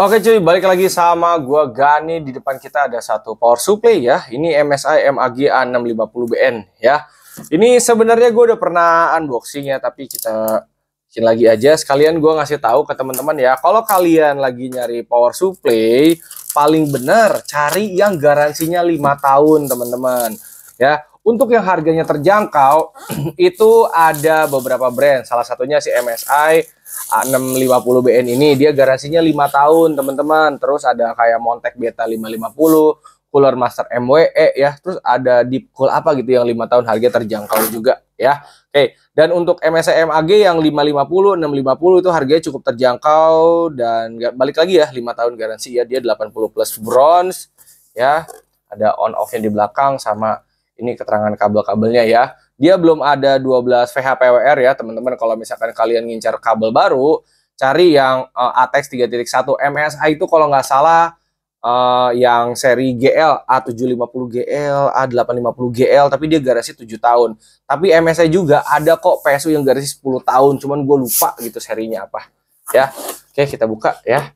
Oke cuy, balik lagi sama gua Gani. Di depan kita ada satu power supply ya. Ini MSI MAG A650BN ya. Ini sebenarnya gua udah pernah unboxing ya, tapi kita bikin lagi aja. Sekalian gua ngasih tahu ke teman-teman ya, kalau kalian lagi nyari power supply, paling benar cari yang garansinya lima tahun, teman-teman. Ya, untuk yang harganya terjangkau, itu ada beberapa brand. Salah satunya si MSI A650BN ini. Dia garansinya 5 tahun, teman-teman. Terus ada kayak Montek Beta 550, Cooler Master MWE ya. Terus ada Deep Cool apa gitu yang 5 tahun harga terjangkau juga ya. Oke, dan untuk MSI MAG yang 550, 650 itu harganya cukup terjangkau. Dan balik lagi ya, 5 tahun garansi ya. Dia 80 plus bronze ya. Ada on off yang di belakang sama ini keterangan kabel-kabelnya ya. Dia belum ada 12 VHPWR ya, teman-teman. Kalau misalkan kalian ngincar kabel baru, cari yang uh, ATX 3.1 MSI itu kalau nggak salah uh, yang seri GL A750GL, A850GL, tapi dia garasi 7 tahun. Tapi MSI juga ada kok PSU yang garasi 10 tahun, cuman gue lupa gitu serinya apa. Ya, oke kita buka ya.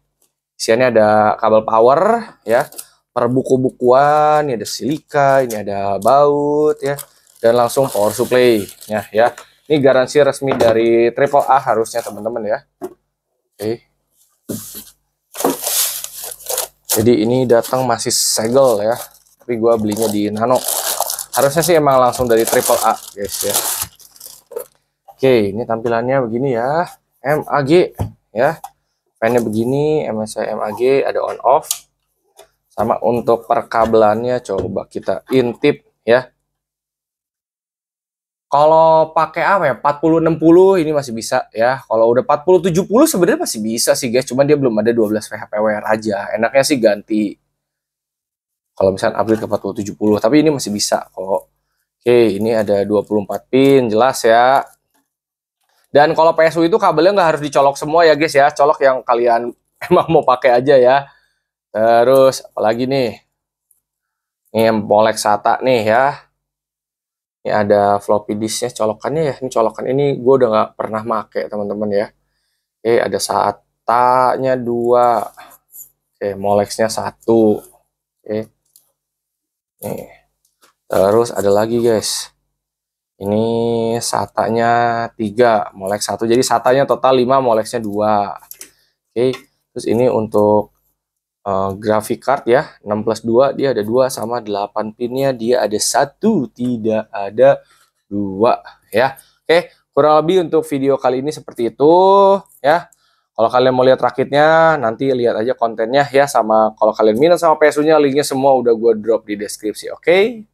Isiannya ada kabel power ya perbuku-bukuan, ini ada silika, ini ada baut ya, dan langsung power supply ya. ya. Ini garansi resmi dari Triple A harusnya teman-teman ya. Oke. Jadi ini datang masih segel ya, tapi gua belinya di Nano. Harusnya sih emang langsung dari Triple A guys ya. Oke, ini tampilannya begini ya. MAG ya. Fannya begini, MSI MAG ada on off sama untuk perkabelannya coba kita intip ya kalau pakai apa ya 40 60 ini masih bisa ya kalau udah 40 70 sebenarnya masih bisa sih guys cuman dia belum ada 12 VHPWR aja enaknya sih ganti kalau misalnya upgrade ke 40 70 tapi ini masih bisa kok oke ini ada 24 pin jelas ya dan kalau PSU itu kabelnya nggak harus dicolok semua ya guys ya colok yang kalian emang mau pakai aja ya Terus apalagi nih? Ini yang molek sata nih ya. Ini ada floppy disknya colokannya ya. Ini colokan ini gue udah gak pernah make teman-teman ya. Oke ada satanya dua. Oke molexnya satu. Oke. Nih. Terus ada lagi guys. Ini satanya tiga, molek satu. Jadi satanya total lima molexnya dua. Oke. Terus ini untuk uh, graphic card ya 6 plus 2 dia ada dua sama 8 pinnya dia ada satu tidak ada dua ya oke kurang lebih untuk video kali ini seperti itu ya kalau kalian mau lihat rakitnya nanti lihat aja kontennya ya sama kalau kalian minat sama PSU nya linknya semua udah gue drop di deskripsi oke okay?